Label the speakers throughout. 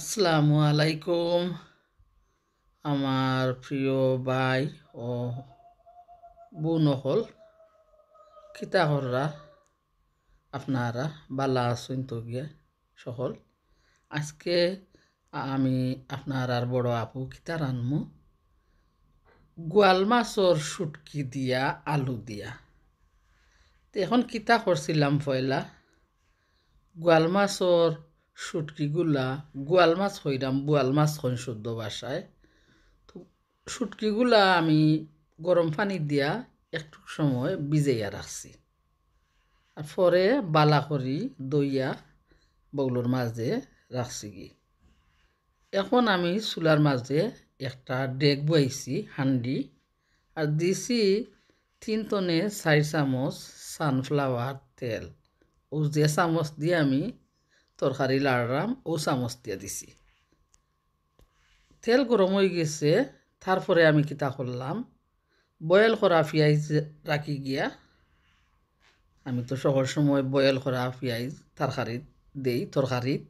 Speaker 1: আসসালামু আলাইকুম আমার প্রিয় ভাই ও হল কিতাহররা আপনারা বালা আছেন তো গিয়া সকল আজকে আমি আপনার আর বড় আপু কিতা রানমু গোয়াল মাছর সুটকি দিয়া আলু দিয়া এখন কিতা করছিলাম পয়লা গোয়াল মাছর শুটকিগুলা গোয়াল মাছ হইরাম বোয়াল মাছ হন শুদ্ধ বাসায় তো শুটকিগুলা আমি গরম পানি দিয়া একটু সময় ভিজাইয়া রাখছি আর পরে বালা করি দইয়া বগলোর মাঝে রাখছি গি এখন আমি চুলার মাঝে একটা ডেক বইছি হান্ডি আর দিছি তিন টনে চাৰি চামচ সানফ্লাওয়ার তেল ও যে চামচ দিয়ে আমি তরকারি লাড়াম ও চামচ দিয়ে দিছি তেল গরম হয়ে গেছে তারপরে আমি কিতা করলাম বয়েল করা পিঁয়াজ রাখি গিয়া আমি তো সহজ সময় বয়েল করা পিঁয়াজ তরকারিত দেই তরকারিত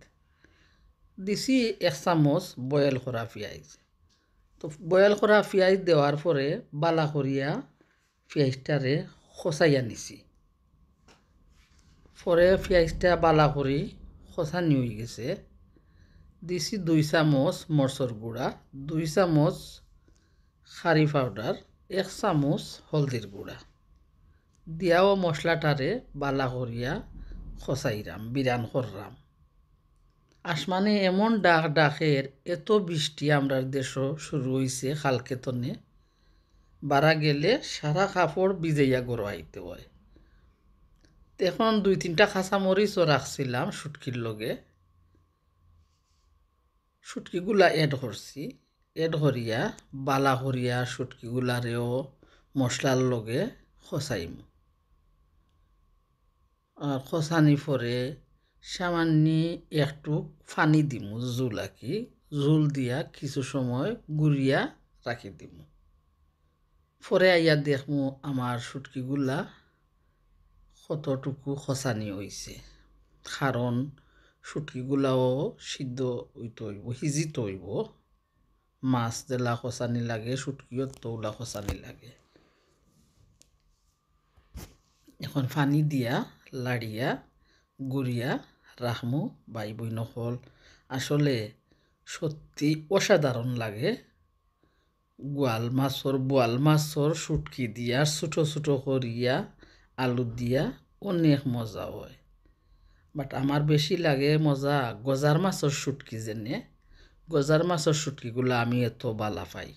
Speaker 1: দিছি এক চামচ বয়েল করা পিঁয়াজ তো বয়েল করা পিঁয়াজ দেওয়ার পরে বালা করিয়া পিঁয়াজটারে খসাইয়া নিছি পরে পিঁয়াজটা বালা করি কথা নিয়ে গেছে দিছি দুই চামচ মরচর গুঁড়া দুই চামচ খারি পাউডার এক চামচ হলদির গুঁড়া দিয়াও মশলাটারে বালা করিয়া খসাইরাম বিরান করাম আসমানে এমন ডাক ডাকের এত বৃষ্টি আমরার দেশও শুরু হয়েছে খালকেতনে বাড়া গেলে সারা কাপড় বিজেয়া গড়াইতে হয় এখন দুই তিনটা খাঁচা মরিচও রাখছিলাম শুটকির লগে শুটকিগুলা এড করছি এড হরিয়া বালা হরিয়া শুটকিগুলারেও মশলার লগে খসাইম আর খসানি পরে সামান্য একটু ফানি দিমু জুল আঁকি জুল দিয়া কিছু সময় গুড়িয়া রাখি দিমু পরে আইয়া দেখমু আমার শুটকিগুলা কতটুকু খসানি হয়েছে কারণ শুটকিগুলাও সিদ্ধ হইতে হইব সিজিত হইব মাছ দেলা খসানি লাগে সুটকিও তৌলা খসানি লাগে এখন ফানি দিয়া লাড়িয়া গুড়িয়া রাহমু বাই বইনকল আসলে সত্যি অসাধারণ লাগে গোয়াল মাছর বোয়াল মাছর সুটকি দিয়া ছোটো ছোটো করিয়া আলু দিয়া অনেক মজা হয় বাট আমার বেশি লাগে মজা গজার মাছের শুটকি জেনে গজার মাছের শুটকিগুলো আমি এত বালা পাই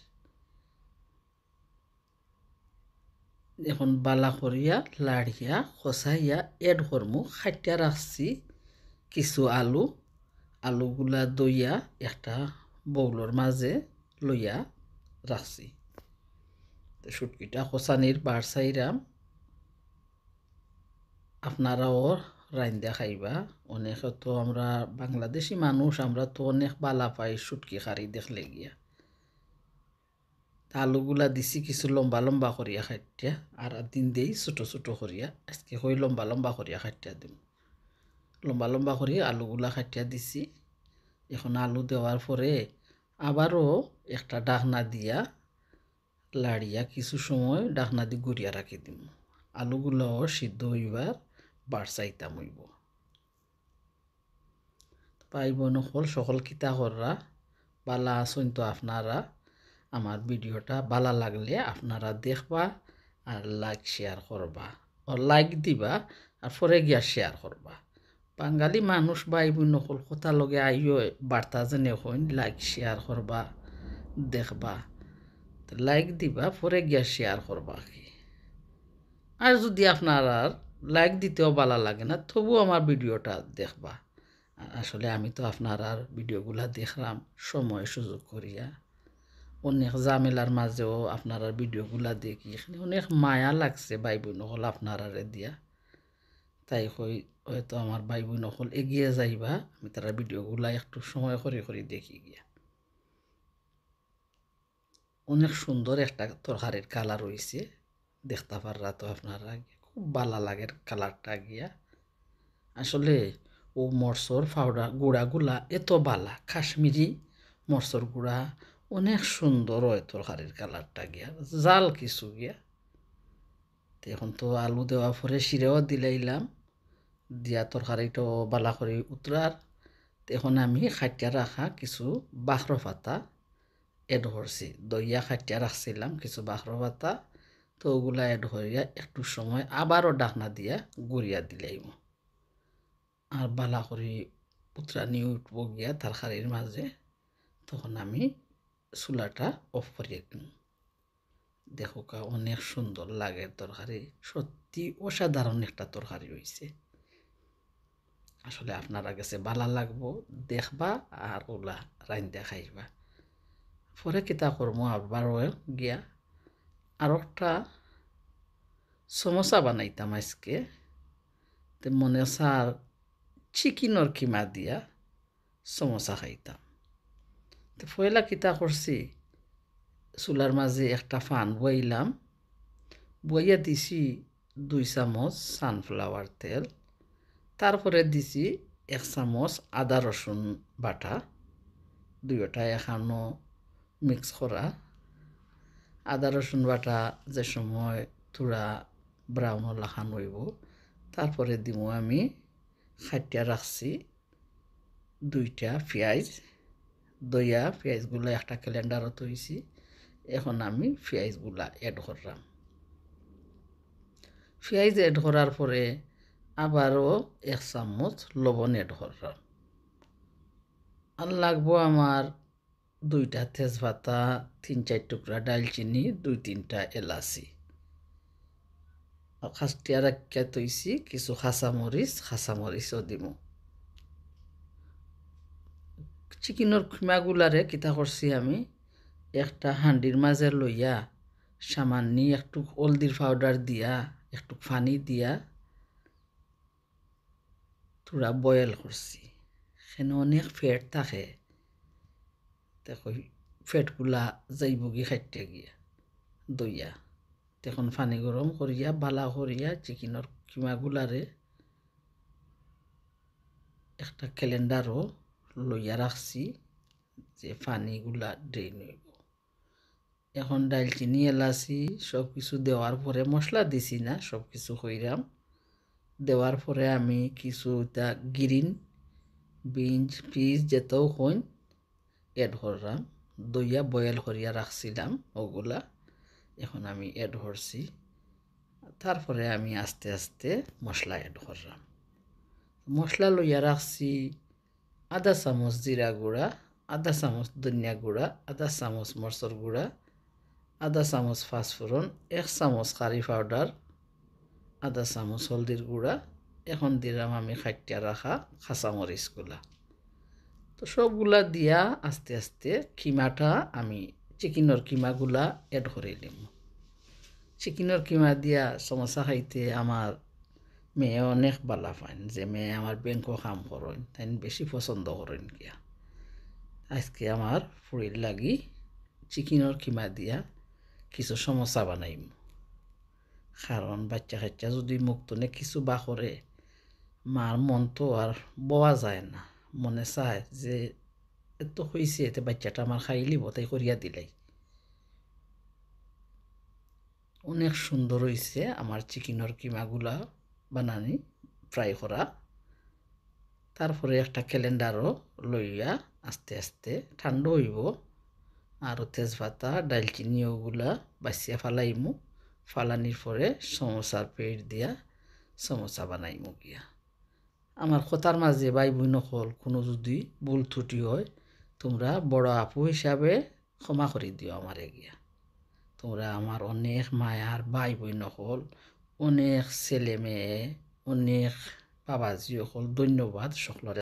Speaker 1: এখন বালা করিয়া লাড়িয়া খসাইয়া এড করমু খাইটা রাখছি কিছু আলু আলুগুলা দইয়া একটা বৌলর মাঝে লইয়া রাখছি শুটকিটা খসানির বার সাইরাম আপনারাও রাইন্দা খাইবা অনেক তো আমরা বাংলাদেশি মানুষ আমরা তো অনেক বালা পাই সুটকি খারি দেখলে গিয়া আলুগুলা দিছি কিছু লম্বা লম্বা করিয়া খাইটিয়া আর দিন দেই ছোটো ছোটো করিয়া আজকে হই লম্বা লম্বা করিয়া খাইটিয়া দিম লম্বা লম্বা করি আলুগুলা খাটিয়া দিছি এখন আলু দেওয়ার পরে আবারও একটা ডাকনা দিয়া লাড়িয়া কিছু সময় ডাকনা দিয়ে গড়িয়া রাখি দিম আলুগুলো সিদ্ধ হইবার বার চাইতাম হইব ভাই বোন সকল সকল কিতা কররা বালা আসুন তো আপনারা আমার ভিডিওটা বালা লাগলে আপনারা দেখবা আর লাইক শেয়ার করবা ও লাইক দিবা আর পরে গিয়া শেয়ার করবা বাঙালি মানুষ ভাই বোন সকল কথা লগে আইও বার্তা যেনে হইন লাইক শেয়ার করবা দেখবা লাইক দিবা পরে গিয়া শেয়ার করবা আর যদি আপনার আর লাইক দিতেও বালা লাগে না তবু আমার ভিডিওটা দেখবা আসলে আমি তো আপনার আর ভিডিওগুলা দেখলাম সময় সুযোগ করিয়া অনেক জামেলার মাঝেও আপনার আর ভিডিওগুলা দেখি এখানে অনেক মায়া লাগছে ভাই বোন হল আপনার আরে দিয়া তাই হই হয়তো আমার ভাই বোন হল এগিয়ে যাইবা আমি তারা ভিডিওগুলা একটু সময় করে করে দেখি গিয়া অনেক সুন্দর একটা তরকারির কালার রয়েছে দেখতে পাররা তো আপনারা খুব ভালো লাগে কালারটা গিয়া আসলে ও মরসর ফাউডা গুঁড়াগুলা এত বালা কাশ্মীরি মরসর গুঁড়া অনেক সুন্দর হয় তরকারির কালারটা গিয়া জাল কিছু গিয়া এখন তো আলু দেওয়া পরে শিরেও দিলাইলাম দিয়া তরকারিটা বালা করে উতরার এখন আমি খাটিয়া রাখা কিছু বাখর পাতা এড করছি দইয়া খাটিয়া রাখছিলাম কিছু বাখর পাতা তো ওগুলা অ্যাড হইয়া একটু সময় আবারও ডাকনা দিয়া গড়িয়া দিলাইব আর বালা করে নিয়ে উঠব গিয়া তার খাড়ির মাঝে তখন আমি চুলাটা অফ করিয়া দেখো কা অনেক সুন্দর লাগে তরকারি সত্যি অসাধারণ একটা তরকারি হয়েছে আসলে আপনারা গেছে বালা লাগবো দেখবা আর ওলা রাইন দেখাইবা পরে কিতা করবো আবারও গিয়া আর একটা সমোসা বানাইতাম আজকে তো মনে সার চিকিনর কিমা দিয়া সমোসা খাইতাম তো ফয়লা কিতা করছি চুলার মাঝে একটা ফান বইলাম বইয়া দিছি দুই চামচ সানফ্লাওয়ার তেল তারপরে দিছি এক চামচ আদা রসুন বাটা দুয়োটা এখানো মিক্স করা আদা রসুন বাটা যে সময় থোড়া ব্রাউন লাখান হইব তারপরে দিব আমি খাটিয়া রাখছি দুইটা পেঁয়াজ দইয়া পেঁয়াজগুলো একটা ক্যালেন্ডারও তৈছি এখন আমি পেঁয়াজগুলা অ্যাড করলাম পেঁয়াজ অ্যাড করার পরে আবারও এক চামচ লবণ অ্যাড করলাম আর লাগবো আমার দুইটা তেজপাতা তিন চার টুকরা ডালচিনি দুই তিনটা এলাচি খাস্তিয়া রাখিয়া তৈছি কিছু খাঁচামরিচ খাঁচামরিচও দিব চিকেনের খুমাগুলারে কিতা করছি আমি একটা হান্ডির মাঝে লইয়া সামান্য একটু হলদির পাউডার দিয়া একটু পানি দিয়া তোরা বয়েল করছি সেন অনেক ফেট থাকে দেখো ফ্যাটগুলা যাইব খাইতে গিয়া দইয়া তখন পানি গরম করিয়া বালা করিয়া চিকেনের কিমাগুলারে একটা ক্যালেন্ডারও লইয়া রাখছি যে পানিগুলা ড্রেন হইব এখন ডাইল চিনি এলাচি সব কিছু দেওয়ার পরে মশলা দিছি না সব কিছু হইরাম দেওয়ার পরে আমি কিছু গ্রিন বিনস পিস যেতেও হইন এড করলাম দইয়া বয়েল করিয়া রাখছিলাম ওগুলা এখন আমি এড করছি তারপরে আমি আস্তে আস্তে মশলা এড করলাম মশলা লইয়া রাখছি আধা চামচ জিরা গুঁড়া আধা চামচ ধনিয়া গুঁড়া আধা চামচ মরচর গুঁড়া আধা চামচ পাঁচফোড়ন এক চামচ কারি পাউডার আধা চামচ হলদির গুঁড়া এখন দিলাম আমি খাটিয়া রাখা গুলা তো সবগুলা দিয়া আস্তে আস্তে কিমাটা আমি চিকেনের কিমাগুলা এড করে নিম চিকেনের কিমা দিয়া সমস্যা খাইতে আমার মেয়ে অনেক বালা পান যে মেয়ে আমার ব্যাংকও কাম করেন তাই বেশি পছন্দ করেন গিয়া আজকে আমার ফুড়ির লাগি চিকেনের কিমা দিয়া কিছু সমস্যা বানাইম কারণ বাচ্চা কাচ্চা যদি নে কিছু বা করে মার মন তো আর বওয়া যায় না মনে চায় যে এত হয়েছে এতে বাচ্চাটা আমার খাইলি বতাই করিয়া দিলাই অনেক সুন্দর হয়েছে আমার চিকেনের কিমাগুলা বানানি ফ্রাই করা তারপরে একটা ক্যালেন্ডারও লইয়া আস্তে আস্তে ঠান্ডা হইব আর তেজপাতা ডালচিনি ওগুলা বাঁচিয়া ফালাইমু ফালানির পরে সমোসার পেট দিয়া সমোসা বানাইমু গিয়া আমার কথার মাঝে ভাই বোন হল কোনো যদি ভুল ত্রুটি হয় তোমরা বড় আপু হিসাবে ক্ষমা করে দিও আমার গিয়া তোমরা আমার অনেক মায়ার ভাই বোন হল অনেক ছেলে মেয়ে অনেক বাবাজি হল ধন্যবাদ সকলের